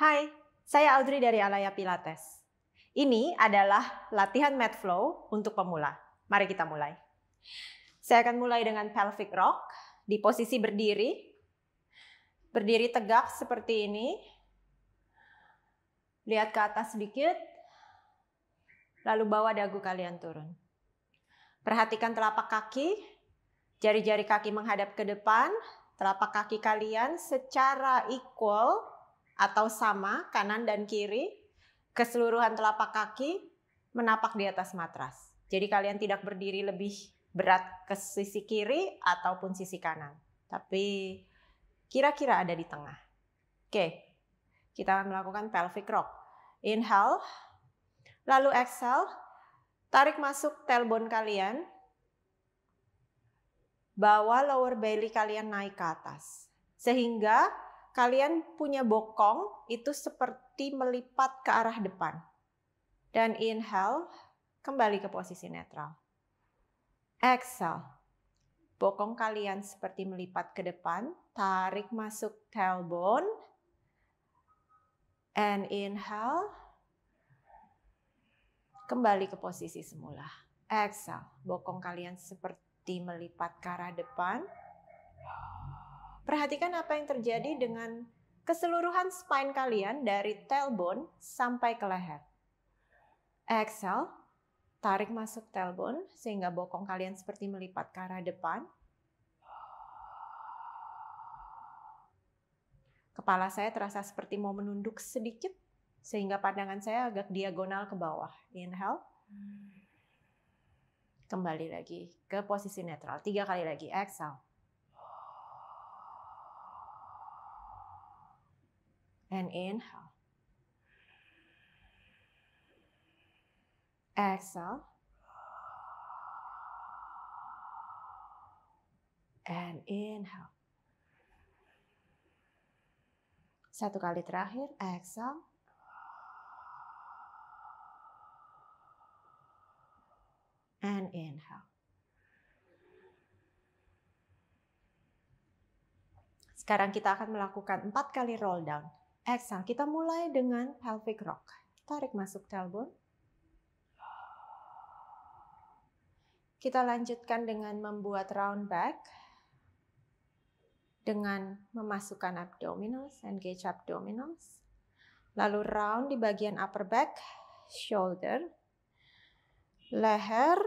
Hai, saya Audrey dari Alaya Pilates. Ini adalah latihan mat flow untuk pemula. Mari kita mulai. Saya akan mulai dengan pelvic rock di posisi berdiri. Berdiri tegak seperti ini. Lihat ke atas sedikit. Lalu bawa dagu kalian turun. Perhatikan telapak kaki. Jari-jari kaki menghadap ke depan. Telapak kaki kalian secara equal atau sama kanan dan kiri, keseluruhan telapak kaki menapak di atas matras. Jadi kalian tidak berdiri lebih berat ke sisi kiri ataupun sisi kanan. Tapi kira-kira ada di tengah. Oke, kita akan melakukan pelvic rock. Inhale, lalu exhale, tarik masuk tailbone kalian, bawa lower belly kalian naik ke atas. Sehingga kalian punya bokong itu seperti melipat ke arah depan. Dan inhale, kembali ke posisi netral. Exhale, bokong kalian seperti melipat ke depan, tarik masuk tailbone. And inhale, kembali ke posisi semula. Exhale, bokong kalian seperti melipat ke arah depan, Perhatikan apa yang terjadi dengan keseluruhan spine kalian dari tailbone sampai ke leher. Exhale, tarik masuk tailbone sehingga bokong kalian seperti melipat ke arah depan. Kepala saya terasa seperti mau menunduk sedikit sehingga pandangan saya agak diagonal ke bawah. Inhale. Kembali lagi ke posisi netral. Tiga kali lagi. Exhale. and inhale. Exhale. And inhale. Satu kali terakhir, exhale. And inhale. Sekarang kita akan melakukan empat kali roll down. Exhale, kita mulai dengan pelvic rock. Tarik masuk tailbone. Kita lanjutkan dengan membuat round back. Dengan memasukkan abdominals, engage abdominals. Lalu round di bagian upper back, shoulder, leher.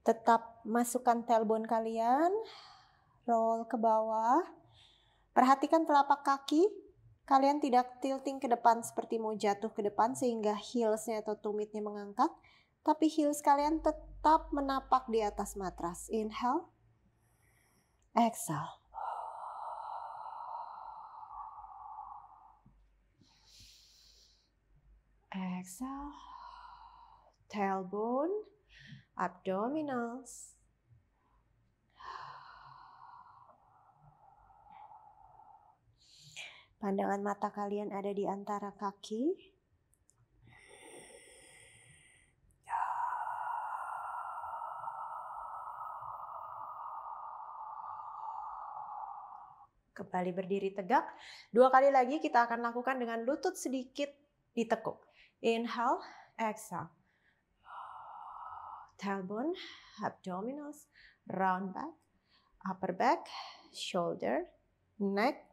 Tetap masukkan tailbone kalian. Roll ke bawah Perhatikan telapak kaki, kalian tidak tilting ke depan seperti mau jatuh ke depan sehingga heelsnya atau tumitnya mengangkat, tapi heels kalian tetap menapak di atas matras. Inhale, exhale. Exhale, tailbone, abdominals, Pandangan mata kalian ada di antara kaki. Kembali berdiri tegak. Dua kali lagi kita akan lakukan dengan lutut sedikit ditekuk. Inhale, exhale. Tailbone, abdominals, round back, upper back, shoulder, neck,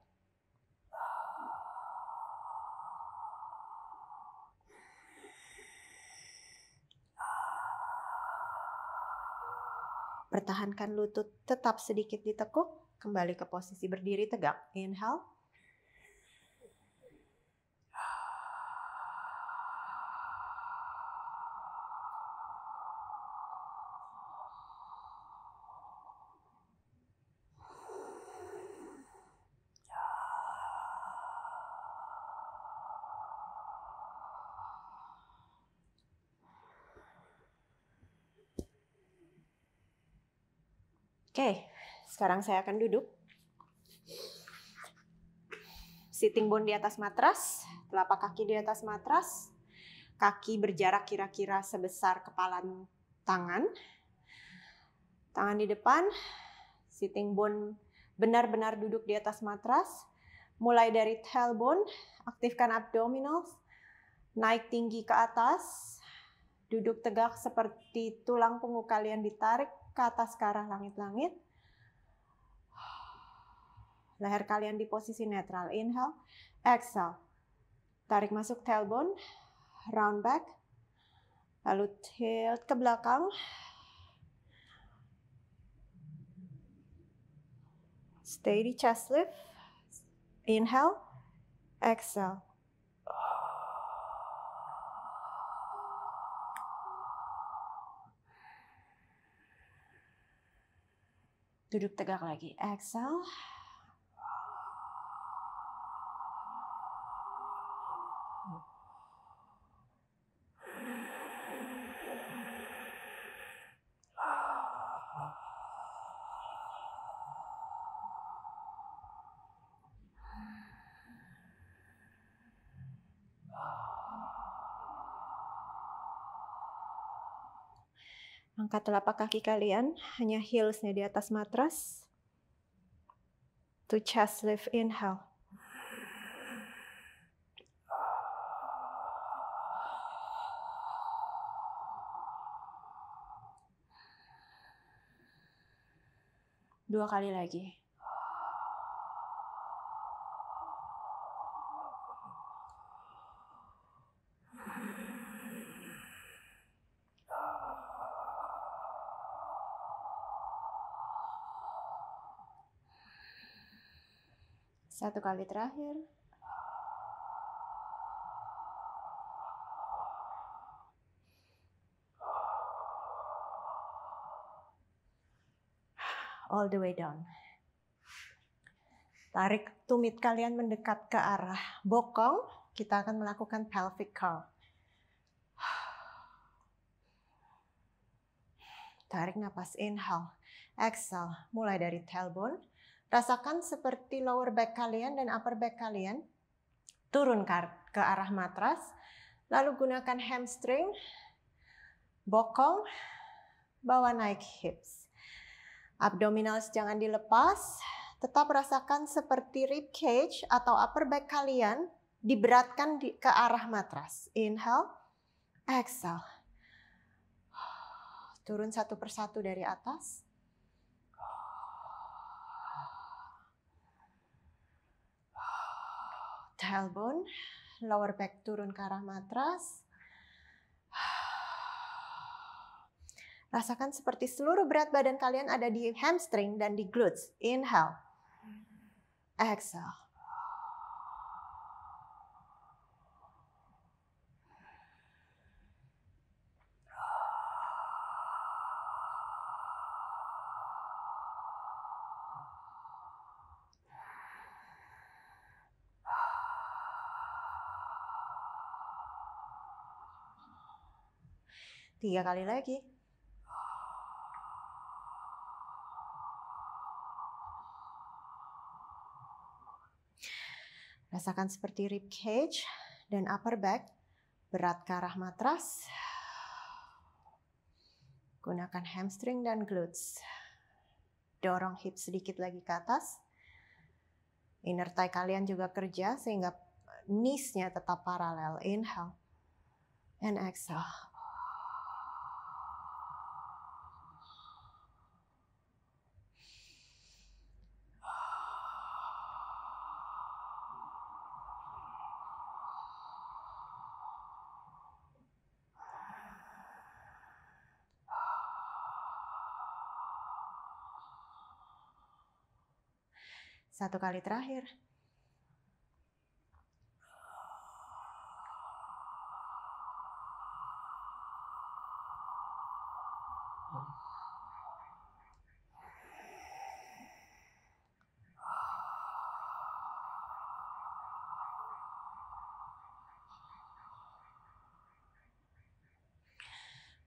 Pertahankan lutut tetap sedikit ditekuk, kembali ke posisi berdiri tegak. Inhale, Oke, sekarang saya akan duduk. Sitting bone di atas matras, telapak kaki di atas matras, kaki berjarak kira-kira sebesar kepalan tangan. Tangan di depan, sitting bone benar-benar duduk di atas matras. Mulai dari tailbone, aktifkan abdominal, naik tinggi ke atas, Duduk tegak seperti tulang punggung kalian ditarik ke atas ke arah langit-langit. Leher kalian di posisi netral. Inhale, exhale. Tarik masuk tailbone, round back. Lalu tilt ke belakang. Stay di chest lift. Inhale, exhale. Duduk tegak lagi. Exhale. Angkat telapak kaki kalian, hanya heelsnya di atas matras. To chest lift inhale. Dua kali lagi. Satu kali terakhir. All the way down. Tarik tumit kalian mendekat ke arah bokong. Kita akan melakukan pelvic curl. Tarik nafas inhale, exhale. Mulai dari tailbone Rasakan seperti lower back kalian dan upper back kalian turun ke arah matras. Lalu gunakan hamstring, bokong, bawa naik hips. Abdominals jangan dilepas, tetap rasakan seperti rib cage atau upper back kalian diberatkan di, ke arah matras. Inhale, exhale. Turun satu persatu dari atas. tailbone, lower back turun ke arah matras. Rasakan seperti seluruh berat badan kalian ada di hamstring dan di glutes. Inhale. Exhale. Tiga kali lagi. Rasakan seperti rib cage dan upper back berat ke arah matras. Gunakan hamstring dan glutes. Dorong hip sedikit lagi ke atas. Inner thigh kalian juga kerja sehingga knees-nya tetap paralel. Inhale and exhale. Satu kali terakhir.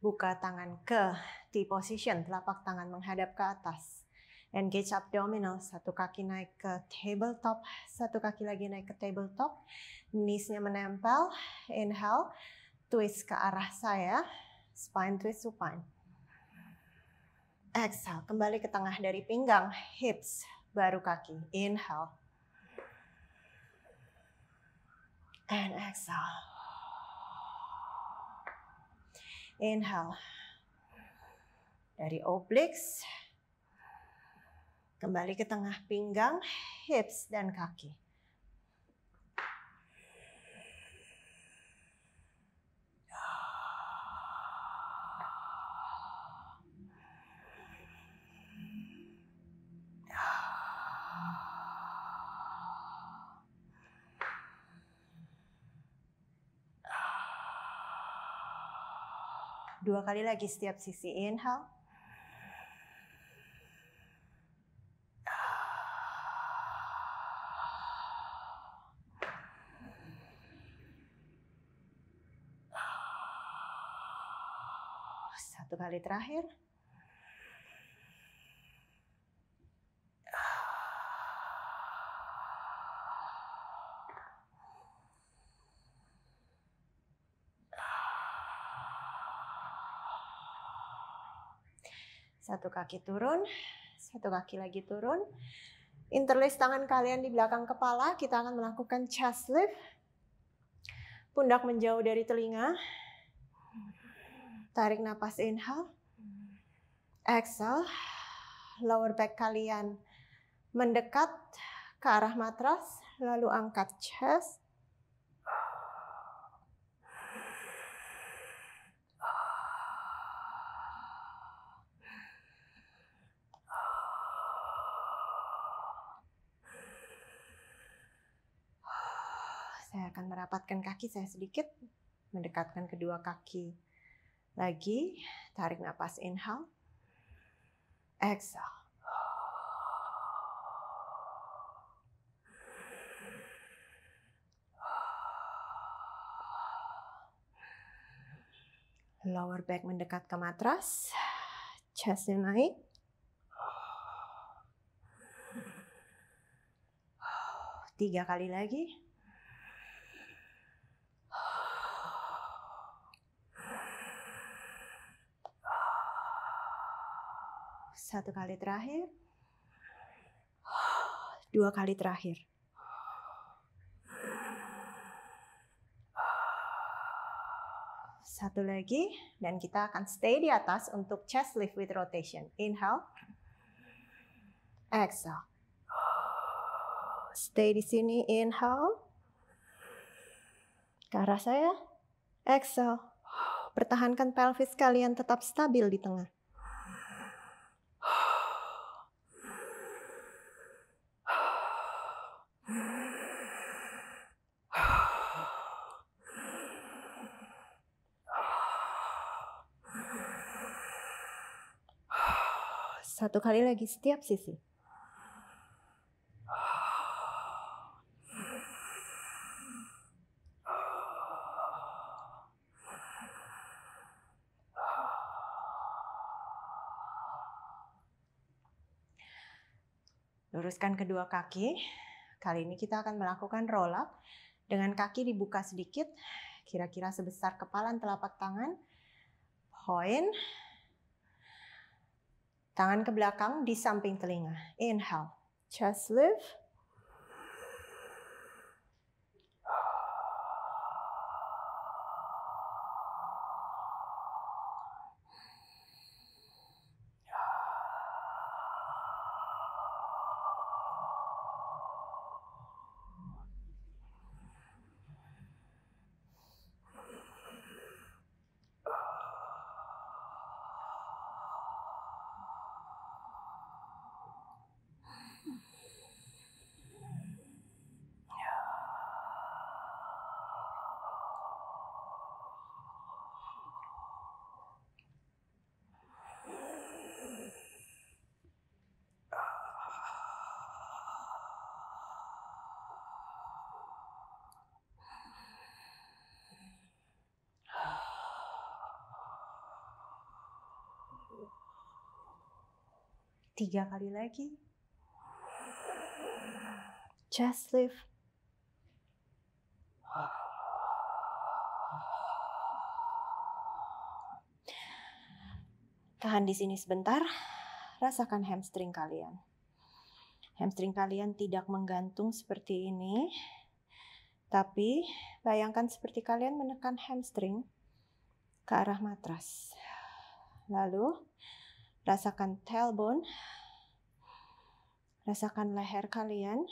buka tangan ke T position, telapak tangan menghadap ke atas engage abdominal, satu kaki naik ke tabletop, satu kaki lagi naik ke tabletop, knees-nya menempel, inhale, twist ke arah saya, spine twist supine. Exhale, kembali ke tengah dari pinggang, hips, baru kaki, inhale. And exhale. Inhale. Dari obliques, Kembali ke tengah pinggang, hips dan kaki. Dua kali lagi setiap sisi. Inhale. satu kali terakhir. Satu kaki turun, satu kaki lagi turun. Interlace tangan kalian di belakang kepala, kita akan melakukan chest lift. Pundak menjauh dari telinga, Tarik nafas inhale. Exhale. Lower back kalian mendekat ke arah matras, lalu angkat chest. Saya akan merapatkan kaki saya sedikit, mendekatkan kedua kaki lagi, tarik nafas inhale. Exhale. Lower back mendekat ke matras. Chestnya naik. Tiga kali lagi. Satu kali terakhir. Dua kali terakhir. Satu lagi, dan kita akan stay di atas untuk chest lift with rotation. Inhale. Exhale. Stay di sini, inhale. Ke arah saya. Exhale. Pertahankan pelvis kalian tetap stabil di tengah. Satu kali lagi setiap sisi. Luruskan kedua kaki. Kali ini kita akan melakukan roll up dengan kaki dibuka sedikit, kira-kira sebesar kepalan telapak tangan. Point Tangan ke belakang di samping telinga. Inhale. Chest lift. tiga kali lagi. Just live. Tahan di sini sebentar. Rasakan hamstring kalian. Hamstring kalian tidak menggantung seperti ini. Tapi bayangkan seperti kalian menekan hamstring ke arah matras. Lalu Rasakan tailbone. Rasakan leher kalian.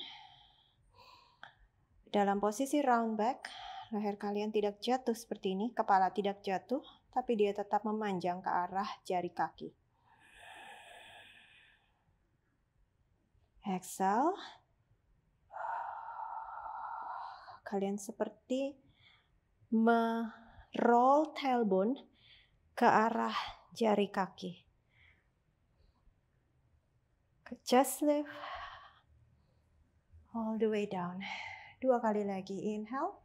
Dalam posisi round back, leher kalian tidak jatuh seperti ini, kepala tidak jatuh, tapi dia tetap memanjang ke arah jari kaki. Exhale. Kalian seperti me-roll tailbone ke arah jari kaki. Just lift all the way down. Dua kali lagi. Inhale.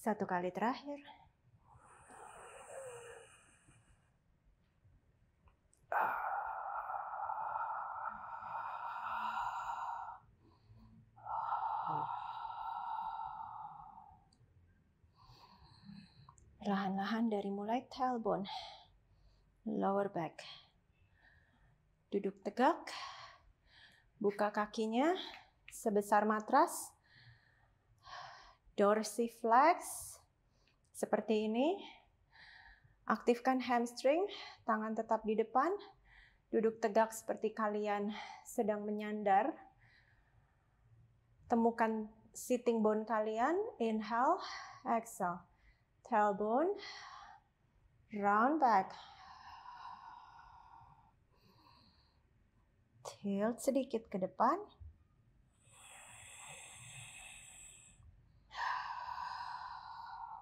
Satu kali terakhir. perlahan dari mulai tailbone, lower back. Duduk tegak, buka kakinya sebesar matras, dorsiflex seperti ini. Aktifkan hamstring, tangan tetap di depan, duduk tegak seperti kalian sedang menyandar. Temukan sitting bone kalian, inhale, exhale tailbone, round back. Tilt sedikit ke depan.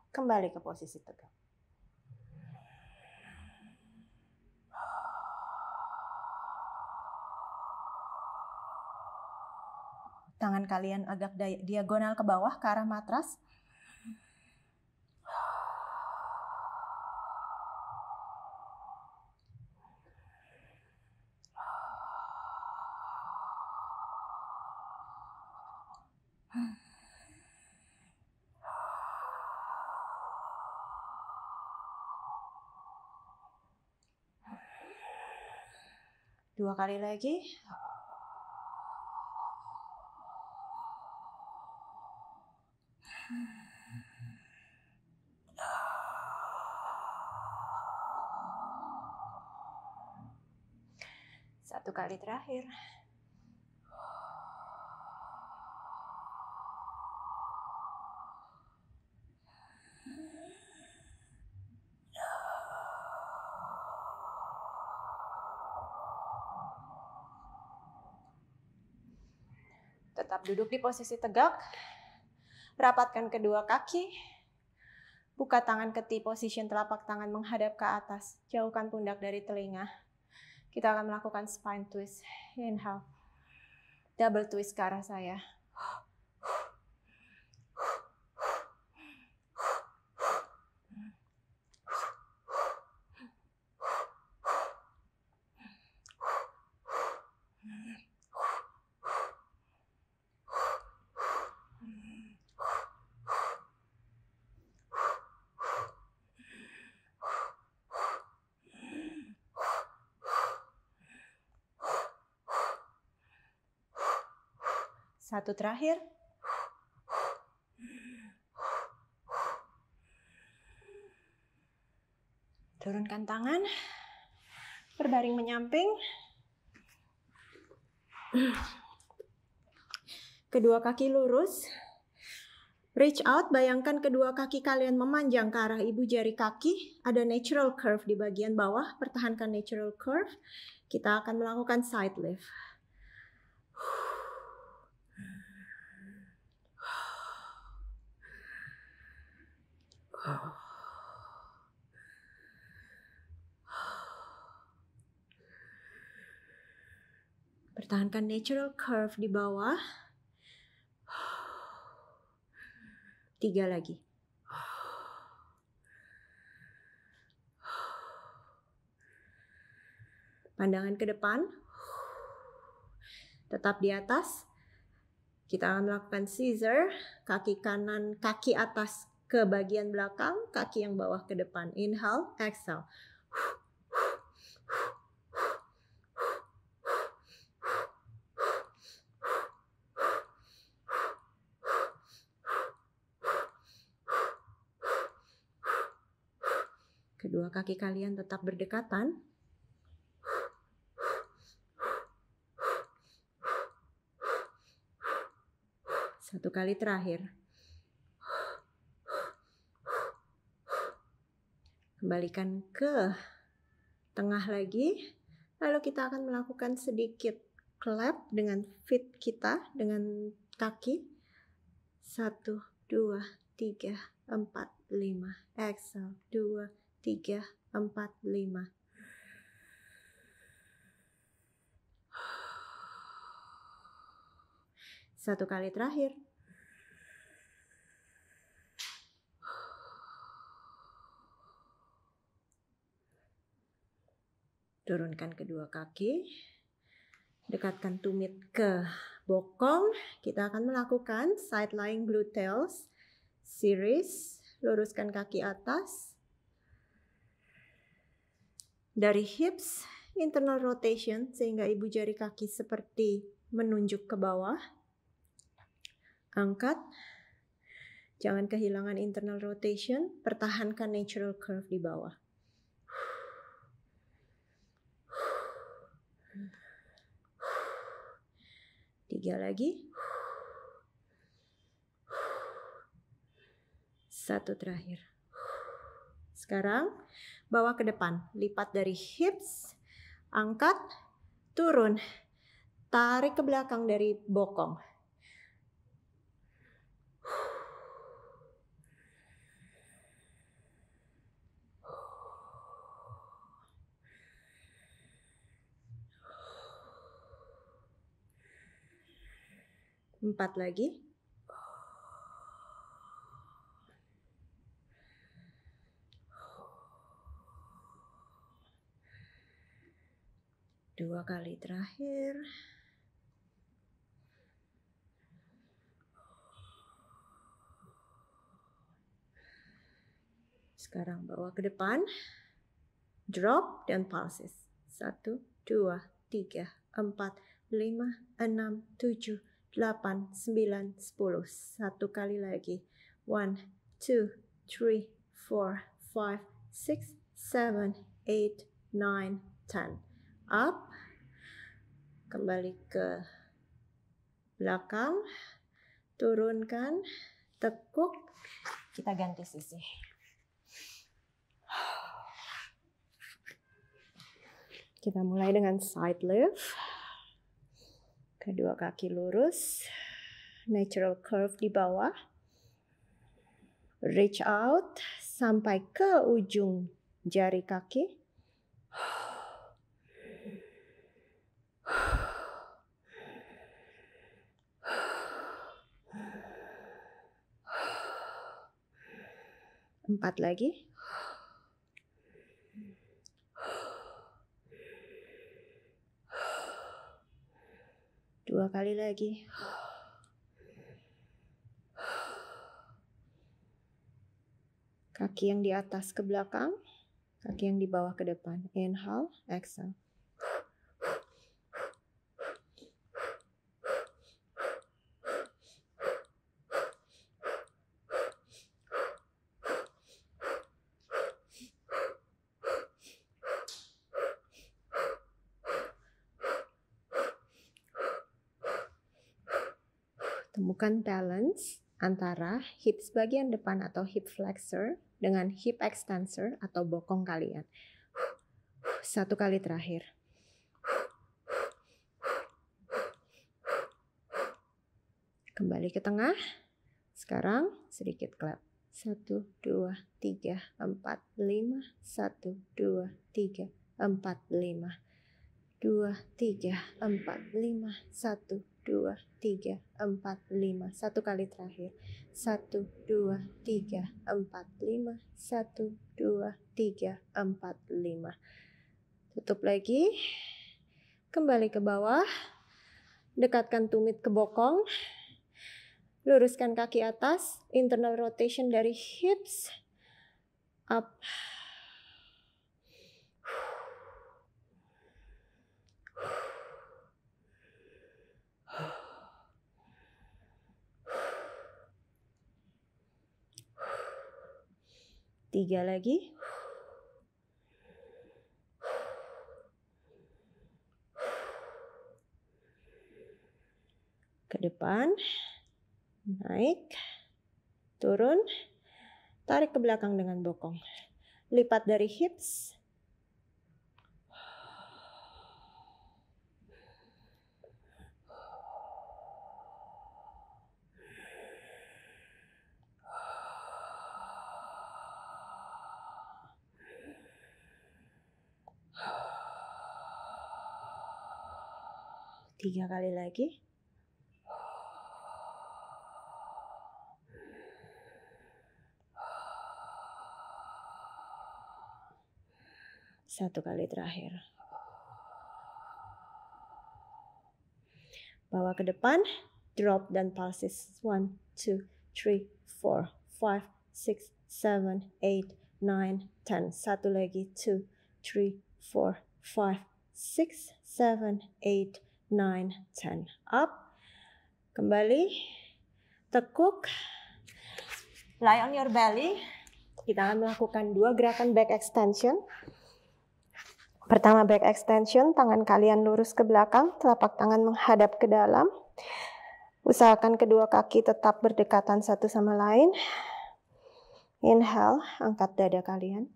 Kembali ke posisi tegak. Tangan kalian agak diagonal ke bawah ke arah matras Dua kali lagi. Satu kali terakhir. Tetap duduk di posisi tegak. Rapatkan kedua kaki. Buka tangan ke T-position telapak tangan menghadap ke atas. Jauhkan pundak dari telinga. Kita akan melakukan spine twist. Inhale. Double twist ke arah saya. satu terakhir. Turunkan tangan. Berbaring menyamping. Kedua kaki lurus. Reach out, bayangkan kedua kaki kalian memanjang ke arah ibu jari kaki. Ada natural curve di bagian bawah, pertahankan natural curve. Kita akan melakukan side lift. Pertahankan natural curve di bawah. Tiga lagi. Pandangan ke depan. Tetap di atas. Kita akan melakukan scissor, kaki kanan, kaki atas ke bagian belakang, kaki yang bawah ke depan. Inhale, exhale. Kedua kaki kalian tetap berdekatan, satu kali terakhir. Kembalikan ke tengah lagi. Lalu kita akan melakukan sedikit clap dengan feet kita, dengan kaki. Satu, dua, tiga, empat, lima. Exhale, dua, tiga, empat, lima. Satu kali terakhir. Turunkan kedua kaki. Dekatkan tumit ke bokong. Kita akan melakukan side lying gluteals series. Luruskan kaki atas. Dari hips internal rotation sehingga ibu jari kaki seperti menunjuk ke bawah. Angkat. Jangan kehilangan internal rotation, pertahankan natural curve di bawah. tiga lagi. Satu terakhir. Sekarang bawa ke depan, lipat dari hips, angkat, turun. Tarik ke belakang dari bokong. Empat lagi. Dua kali terakhir. Sekarang bawa ke depan. Drop dan pulses. Satu, dua, tiga, empat, lima, enam, tujuh, 8, 9, 10. Satu kali lagi. 1, 2, 3, 4, 5, 6, 7, 8, 9, 10. Up. Kembali ke belakang. Turunkan. Tekuk. Kita ganti sisi. Kita mulai dengan side lift kedua kaki lurus, natural curve di bawah, reach out sampai ke ujung jari kaki. Empat lagi. dua kali lagi. Kaki yang di atas ke belakang, kaki yang di bawah ke depan. Inhale, exhale. melakukan balance antara hip sebagian depan atau hip flexor dengan hip extensor atau bokong kalian. Satu kali terakhir. Kembali ke tengah. Sekarang sedikit clap. Satu, dua, tiga, empat, lima. Satu, dua, tiga, empat, lima. Dua, tiga, empat, lima. Satu, dua, tiga, empat, lima. Satu kali terakhir. Satu, dua, tiga, empat, lima. Satu, dua, tiga, empat, lima. Tutup lagi. Kembali ke bawah. Dekatkan tumit ke bokong. Luruskan kaki atas. Internal rotation dari hips. Up. Tiga lagi. Ke depan. Naik. Turun. Tarik ke belakang dengan bokong. Lipat dari hips Tiga kali lagi. Satu kali terakhir. Bawa ke depan, drop dan pulses. One, two, three, four, five, six, seven, eight, nine, ten. Satu lagi, two, three, four, five, six, seven, eight, 9, 10. Up. Kembali. Tekuk. Lie on your belly. Kita akan melakukan dua gerakan back extension. Pertama back extension, tangan kalian lurus ke belakang, telapak tangan menghadap ke dalam. Usahakan kedua kaki tetap berdekatan satu sama lain. Inhale, angkat dada kalian.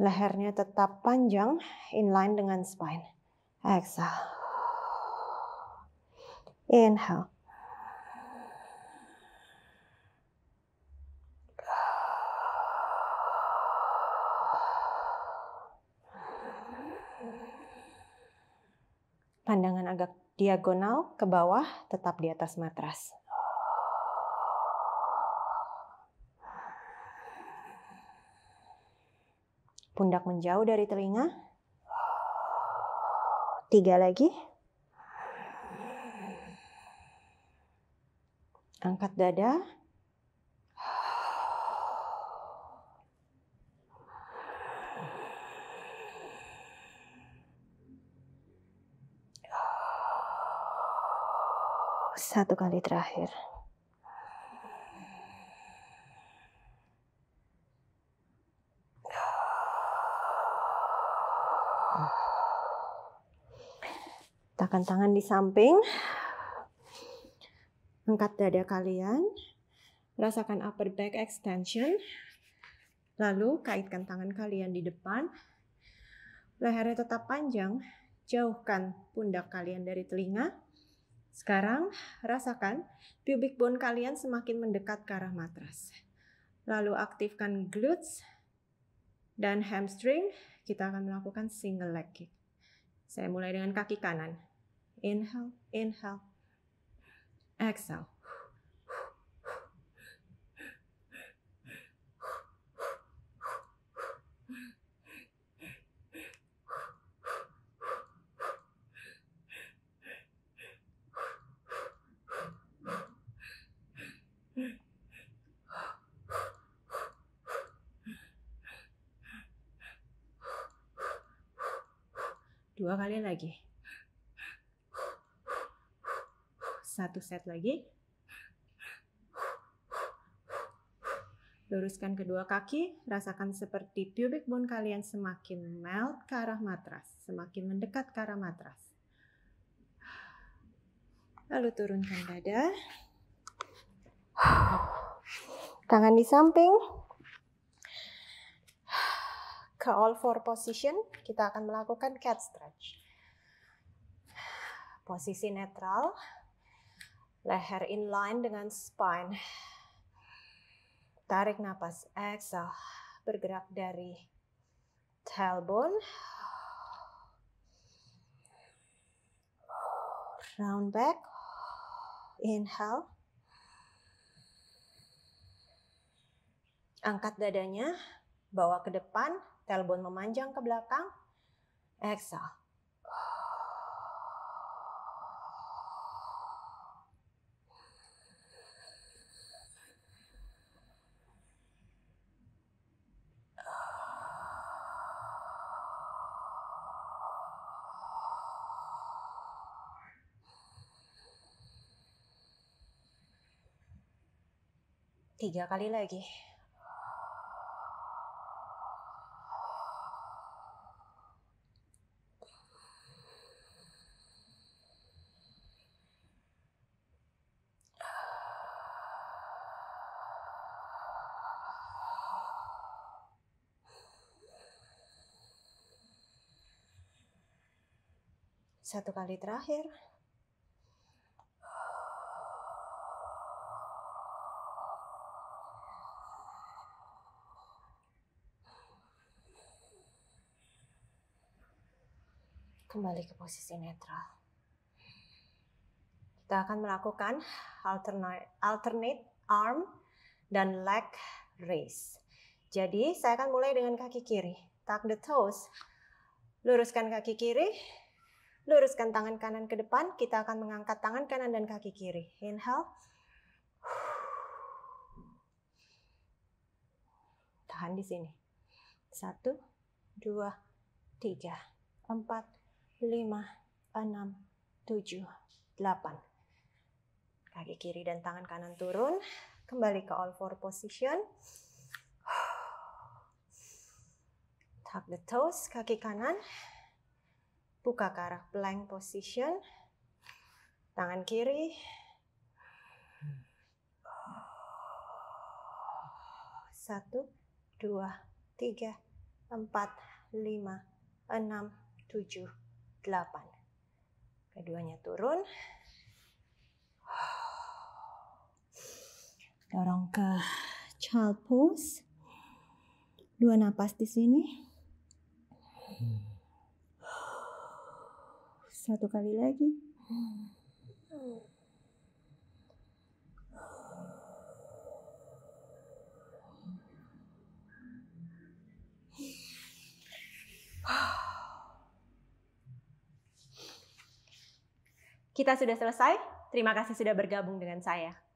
Lehernya tetap panjang, inline dengan spine. Exhale. Inhale. Pandangan agak diagonal ke bawah, tetap di atas matras. Pundak menjauh dari telinga, tiga lagi. Angkat dada. Satu kali terakhir. Letakkan tangan di samping. Angkat dada kalian. Rasakan upper back extension. Lalu kaitkan tangan kalian di depan. Lehernya tetap panjang. Jauhkan pundak kalian dari telinga. Sekarang rasakan pubic bone kalian semakin mendekat ke arah matras. Lalu aktifkan glutes dan hamstring. Kita akan melakukan single leg kick. Saya mulai dengan kaki kanan. Inhale, inhale. Exhale. Dua kali lagi. Satu set lagi. Luruskan kedua kaki, rasakan seperti pubic bone kalian semakin melt ke arah matras, semakin mendekat ke arah matras. Lalu turunkan dada. Tangan di samping. Ke all four position, kita akan melakukan cat stretch. Posisi netral, Leher inline dengan spine. Tarik napas, exhale. Bergerak dari tailbone. Round back. Inhale. Angkat dadanya, bawa ke depan, tailbone memanjang ke belakang. Exhale. Tiga kali lagi. Satu kali terakhir. kembali ke posisi netral. Kita akan melakukan alternate, alternate arm dan leg raise. Jadi saya akan mulai dengan kaki kiri. Tuck the toes. Luruskan kaki kiri. Luruskan tangan kanan ke depan. Kita akan mengangkat tangan kanan dan kaki kiri. Inhale. Tahan di sini. Satu, dua, tiga, empat, 5, 6, 7, 8. Kaki kiri dan tangan kanan turun. Kembali ke all four position. Tuck the toes, kaki kanan. Buka ke arah plank position. Tangan kiri. Satu, dua, tiga, empat, lima, enam, tujuh, 8. Keduanya turun. Dorong ke child pose. Dua napas di sini. Satu kali lagi. Wow. Kita sudah selesai. Terima kasih sudah bergabung dengan saya.